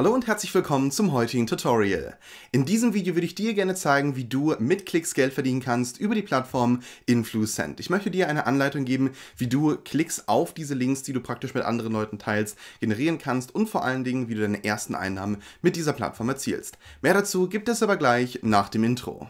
Hallo und herzlich willkommen zum heutigen Tutorial. In diesem Video würde ich dir gerne zeigen, wie du mit Klicks Geld verdienen kannst über die Plattform Influcent. Ich möchte dir eine Anleitung geben, wie du Klicks auf diese Links, die du praktisch mit anderen Leuten teilst, generieren kannst und vor allen Dingen, wie du deine ersten Einnahmen mit dieser Plattform erzielst. Mehr dazu gibt es aber gleich nach dem Intro.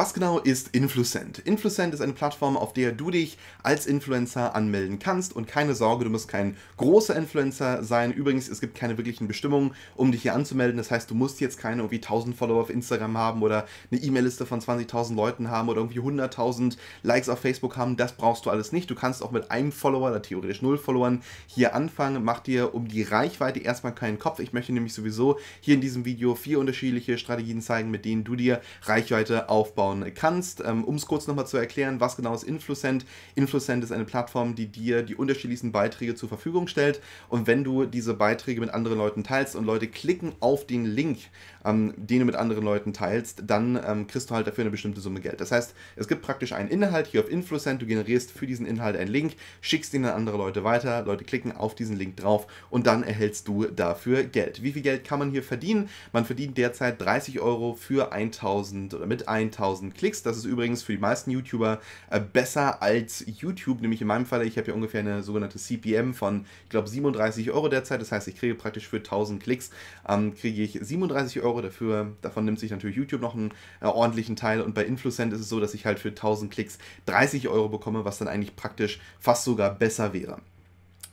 Was genau ist Influcent? Influcent ist eine Plattform, auf der du dich als Influencer anmelden kannst und keine Sorge, du musst kein großer Influencer sein. Übrigens, es gibt keine wirklichen Bestimmungen, um dich hier anzumelden. Das heißt, du musst jetzt keine irgendwie 1000 Follower auf Instagram haben oder eine E-Mail-Liste von 20.000 Leuten haben oder irgendwie 100.000 Likes auf Facebook haben. Das brauchst du alles nicht. Du kannst auch mit einem Follower oder theoretisch null Followern hier anfangen. Mach dir um die Reichweite erstmal keinen Kopf. Ich möchte nämlich sowieso hier in diesem Video vier unterschiedliche Strategien zeigen, mit denen du dir Reichweite aufbauen aufbauen kannst. Ähm, um es kurz nochmal zu erklären, was genau ist Influcent. Influcent ist eine Plattform, die dir die unterschiedlichsten Beiträge zur Verfügung stellt. Und wenn du diese Beiträge mit anderen Leuten teilst und Leute klicken auf den Link, ähm, den du mit anderen Leuten teilst, dann ähm, kriegst du halt dafür eine bestimmte Summe Geld. Das heißt, es gibt praktisch einen Inhalt hier auf Influcent, du generierst für diesen Inhalt einen Link, schickst ihn an andere Leute weiter, Leute klicken auf diesen Link drauf und dann erhältst du dafür Geld. Wie viel Geld kann man hier verdienen? Man verdient derzeit 30 Euro für 1000 oder mit 1000 10.000 Klicks. Das ist übrigens für die meisten YouTuber äh, besser als YouTube, nämlich in meinem Fall, ich habe ja ungefähr eine sogenannte CPM von, ich glaube, 37 Euro derzeit. Das heißt, ich kriege praktisch für 1000 Klicks, ähm, kriege ich 37 Euro dafür. Davon nimmt sich natürlich YouTube noch einen äh, ordentlichen Teil. Und bei Influcent ist es so, dass ich halt für 1000 Klicks 30 Euro bekomme, was dann eigentlich praktisch fast sogar besser wäre.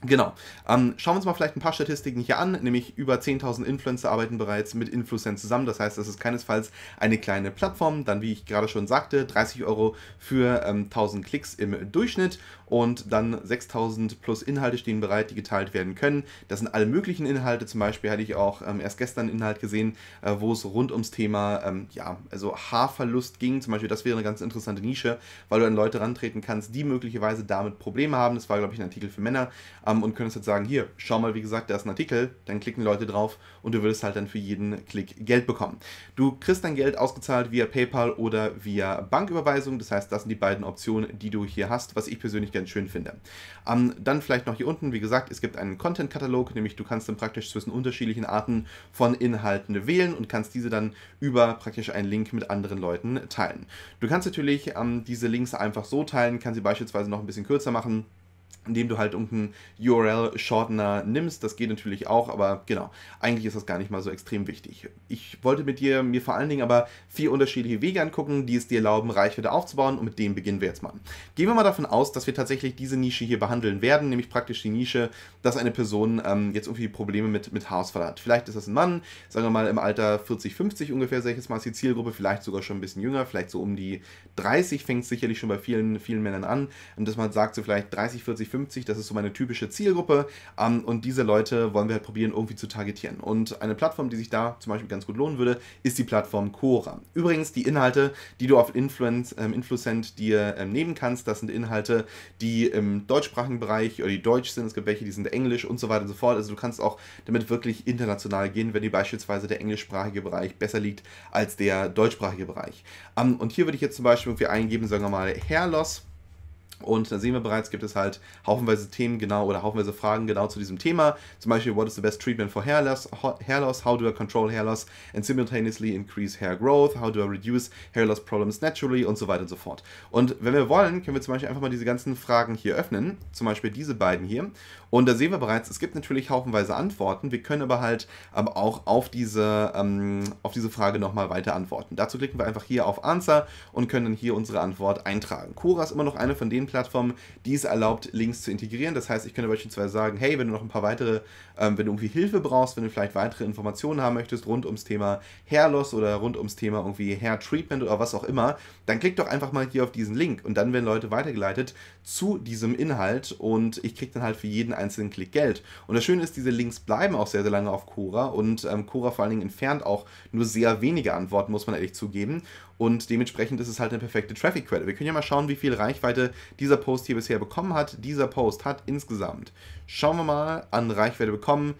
Genau. Ähm, schauen wir uns mal vielleicht ein paar Statistiken hier an, nämlich über 10.000 Influencer arbeiten bereits mit Influencern zusammen. Das heißt, das ist keinesfalls eine kleine Plattform. Dann, wie ich gerade schon sagte, 30 Euro für ähm, 1.000 Klicks im Durchschnitt und dann 6.000 plus Inhalte stehen bereit, die geteilt werden können. Das sind alle möglichen Inhalte. Zum Beispiel hatte ich auch ähm, erst gestern einen Inhalt gesehen, äh, wo es rund ums Thema ähm, ja, also Haarverlust ging. Zum Beispiel, das wäre eine ganz interessante Nische, weil du an Leute rantreten kannst, die möglicherweise damit Probleme haben. Das war, glaube ich, ein Artikel für Männer ähm, und könntest jetzt sagen, hier, schau mal, wie gesagt, da ist ein Artikel, dann klicken Leute drauf und du würdest halt dann für jeden Klick Geld bekommen. Du kriegst dein Geld ausgezahlt via PayPal oder via Banküberweisung, das heißt, das sind die beiden Optionen, die du hier hast, was ich persönlich ganz schön finde. Ähm, dann vielleicht noch hier unten, wie gesagt, es gibt einen Content-Katalog, nämlich du kannst dann praktisch zwischen unterschiedlichen Arten von Inhalten wählen und kannst diese dann über praktisch einen Link mit anderen Leuten teilen. Du kannst natürlich ähm, diese Links einfach so teilen, kannst sie beispielsweise noch ein bisschen kürzer machen indem du halt irgendeinen URL-Shortener nimmst. Das geht natürlich auch, aber genau, eigentlich ist das gar nicht mal so extrem wichtig. Ich wollte mit dir mir vor allen Dingen aber vier unterschiedliche Wege angucken, die es dir erlauben, Reichweite aufzubauen und mit denen beginnen wir jetzt mal. Gehen wir mal davon aus, dass wir tatsächlich diese Nische hier behandeln werden, nämlich praktisch die Nische, dass eine Person ähm, jetzt irgendwie Probleme mit, mit Haarausfall hat. Vielleicht ist das ein Mann, sagen wir mal im Alter 40, 50 ungefähr, sage ich jetzt mal, ist die Zielgruppe, vielleicht sogar schon ein bisschen jünger, vielleicht so um die 30 fängt es sicherlich schon bei vielen, vielen Männern an, und dass man sagt so vielleicht 30, 40, 50 50, das ist so meine typische Zielgruppe. Ähm, und diese Leute wollen wir halt probieren, irgendwie zu targetieren. Und eine Plattform, die sich da zum Beispiel ganz gut lohnen würde, ist die Plattform Cora. Übrigens, die Inhalte, die du auf Influence, ähm, Influcent dir ähm, nehmen kannst, das sind Inhalte, die im deutschsprachigen Bereich oder die deutsch sind. Es gibt welche, die sind englisch und so weiter und so fort. Also du kannst auch damit wirklich international gehen, wenn dir beispielsweise der englischsprachige Bereich besser liegt als der deutschsprachige Bereich. Ähm, und hier würde ich jetzt zum Beispiel irgendwie eingeben, sagen wir mal, Hair Loss und da sehen wir bereits, gibt es halt haufenweise Themen genau oder haufenweise Fragen genau zu diesem Thema. Zum Beispiel, what is the best treatment for hair loss? Hair loss? How do I control hair loss and simultaneously increase hair growth? How do I reduce hair loss problems naturally? Und so weiter und so fort. Und wenn wir wollen, können wir zum Beispiel einfach mal diese ganzen Fragen hier öffnen. Zum Beispiel diese beiden hier. Und da sehen wir bereits, es gibt natürlich haufenweise Antworten. Wir können aber halt aber ähm, auch auf diese, ähm, auf diese Frage nochmal weiter antworten. Dazu klicken wir einfach hier auf Answer und können dann hier unsere Antwort eintragen. Cora ist immer noch eine von den Plattformen, die es erlaubt, Links zu integrieren. Das heißt, ich könnte beispielsweise sagen, hey, wenn du noch ein paar weitere, ähm, wenn du irgendwie Hilfe brauchst, wenn du vielleicht weitere Informationen haben möchtest rund ums Thema Hairloss oder rund ums Thema irgendwie Hair Treatment oder was auch immer, dann klick doch einfach mal hier auf diesen Link und dann werden Leute weitergeleitet zu diesem Inhalt und ich kriege dann halt für jeden einzelnen Klick Geld. Und das Schöne ist, diese Links bleiben auch sehr, sehr lange auf Cora und ähm, Cora vor allen Dingen entfernt auch nur sehr wenige Antworten, muss man ehrlich zugeben. Und dementsprechend ist es halt eine perfekte Traffic-Quelle. Wir können ja mal schauen, wie viel Reichweite dieser Post hier bisher bekommen hat. Dieser Post hat insgesamt, schauen wir mal, an Reichweite bekommen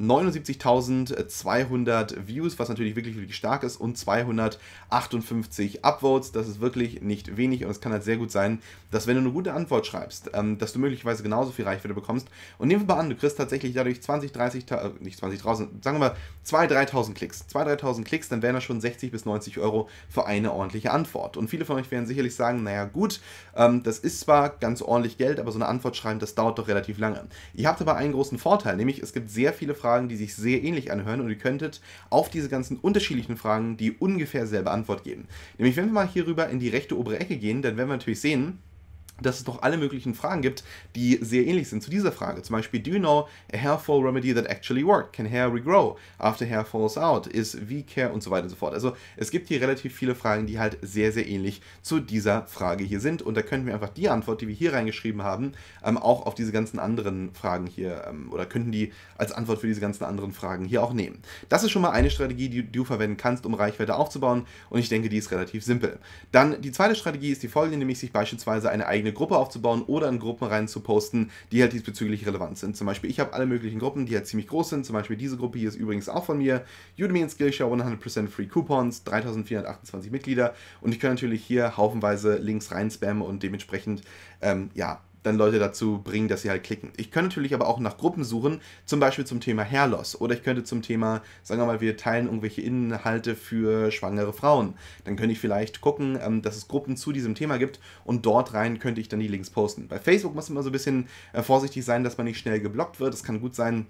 79.200 Views, was natürlich wirklich, wirklich stark ist, und 258 Upvotes. Das ist wirklich nicht wenig und es kann halt sehr gut sein, dass wenn du eine gute Antwort schreibst, ähm, dass du möglicherweise genauso viel Reichweite bekommst. Und nehmen wir mal an, du kriegst tatsächlich dadurch 20, 30, äh, nicht 20.000, sagen wir mal 2.000, 3.000 Klicks. 2.000, 3.000 Klicks, dann wären das schon 60 bis 90 Euro für eine ordentliche Antwort. Und viele von euch werden sicherlich sagen, naja gut, ähm, das ist zwar ganz ordentlich Geld, aber so eine Antwort schreiben, das dauert doch relativ lange. Ihr habt aber einen großen Vorteil, nämlich es gibt sehr viele Fragen, Fragen, die sich sehr ähnlich anhören und ihr könntet auf diese ganzen unterschiedlichen Fragen die ungefähr selbe Antwort geben. Nämlich, wenn wir mal hier rüber in die rechte obere Ecke gehen, dann werden wir natürlich sehen, dass es noch alle möglichen Fragen gibt, die sehr ähnlich sind zu dieser Frage. Zum Beispiel, do you know a hair fall remedy that actually worked? Can hair regrow after hair falls out? Is V-Care und so weiter und so fort. Also es gibt hier relativ viele Fragen, die halt sehr, sehr ähnlich zu dieser Frage hier sind. Und da könnten wir einfach die Antwort, die wir hier reingeschrieben haben, ähm, auch auf diese ganzen anderen Fragen hier, ähm, oder könnten die als Antwort für diese ganzen anderen Fragen hier auch nehmen. Das ist schon mal eine Strategie, die du verwenden kannst, um Reichweite aufzubauen. Und ich denke, die ist relativ simpel. Dann die zweite Strategie ist die folgende, nämlich sich beispielsweise eine eigene eigene Gruppe aufzubauen oder in Gruppen rein zu posten, die halt diesbezüglich relevant sind. Zum Beispiel, ich habe alle möglichen Gruppen, die halt ziemlich groß sind. Zum Beispiel diese Gruppe hier ist übrigens auch von mir. Udemy und Skillshare 100% Free Coupons, 3428 Mitglieder. Und ich kann natürlich hier haufenweise Links rein spammen und dementsprechend, ähm, ja, dann Leute dazu bringen, dass sie halt klicken. Ich könnte natürlich aber auch nach Gruppen suchen, zum Beispiel zum Thema Hairloss oder ich könnte zum Thema, sagen wir mal, wir teilen irgendwelche Inhalte für schwangere Frauen. Dann könnte ich vielleicht gucken, ähm, dass es Gruppen zu diesem Thema gibt und dort rein könnte ich dann die Links posten. Bei Facebook muss man immer so ein bisschen äh, vorsichtig sein, dass man nicht schnell geblockt wird. Es kann gut sein,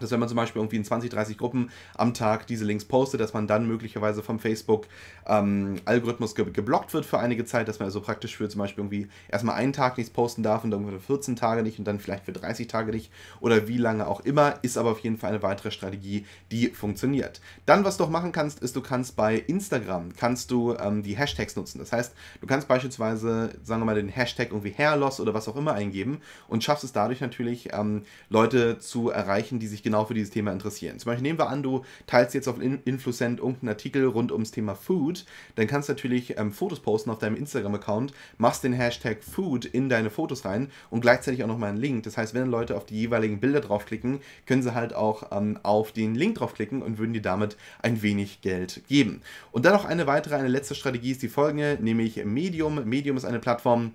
dass wenn man zum Beispiel irgendwie in 20, 30 Gruppen am Tag diese Links postet, dass man dann möglicherweise vom Facebook-Algorithmus ähm, ge geblockt wird für einige Zeit, dass man also praktisch für zum Beispiel irgendwie erstmal einen Tag nichts posten darf und dann für 14 Tage nicht und dann vielleicht für 30 Tage nicht oder wie lange auch immer, ist aber auf jeden Fall eine weitere Strategie, die funktioniert. Dann, was du auch machen kannst, ist, du kannst bei Instagram, kannst du ähm, die Hashtags nutzen. Das heißt, du kannst beispielsweise, sagen wir mal, den Hashtag irgendwie Hairloss oder was auch immer eingeben und schaffst es dadurch natürlich, ähm, Leute zu erreichen, die sich genau für dieses Thema interessieren. Zum Beispiel nehmen wir an, du teilst jetzt auf Influencent irgendeinen Artikel rund ums Thema Food, dann kannst du natürlich ähm, Fotos posten auf deinem Instagram-Account, machst den Hashtag Food in deine Fotos rein und gleichzeitig auch nochmal einen Link. Das heißt, wenn Leute auf die jeweiligen Bilder draufklicken, können sie halt auch ähm, auf den Link draufklicken und würden dir damit ein wenig Geld geben. Und dann noch eine weitere, eine letzte Strategie ist die folgende, nämlich Medium. Medium ist eine Plattform,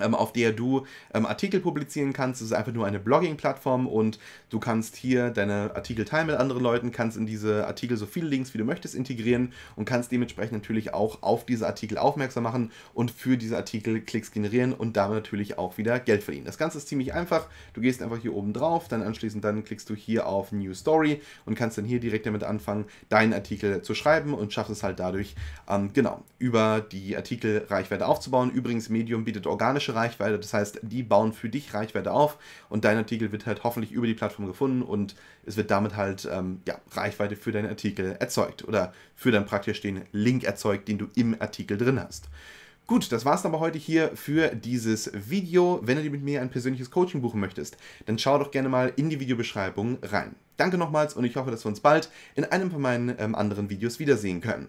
ähm, auf der du ähm, Artikel publizieren kannst. Es ist einfach nur eine Blogging-Plattform und du kannst hier deine Artikel teilen mit anderen Leuten, kannst in diese Artikel so viele Links, wie du möchtest, integrieren und kannst dementsprechend natürlich auch auf diese Artikel aufmerksam machen und für diese Artikel Klicks generieren und damit natürlich auch wieder Geld verdienen. Das Ganze ist ziemlich einfach. Du gehst einfach hier oben drauf, dann anschließend dann klickst du hier auf New Story und kannst dann hier direkt damit anfangen, deinen Artikel zu schreiben und schaffst es halt dadurch, ähm, genau, über die Artikel Reichweite aufzubauen. Übrigens, Medium bietet organisch organische Reichweite. Das heißt, die bauen für dich Reichweite auf und dein Artikel wird halt hoffentlich über die Plattform gefunden und es wird damit halt ähm, ja, Reichweite für deinen Artikel erzeugt oder für dann praktisch den Link erzeugt, den du im Artikel drin hast. Gut, das war's aber heute hier für dieses Video. Wenn du dir mit mir ein persönliches Coaching buchen möchtest, dann schau doch gerne mal in die Videobeschreibung rein. Danke nochmals und ich hoffe, dass wir uns bald in einem von meinen ähm, anderen Videos wiedersehen können.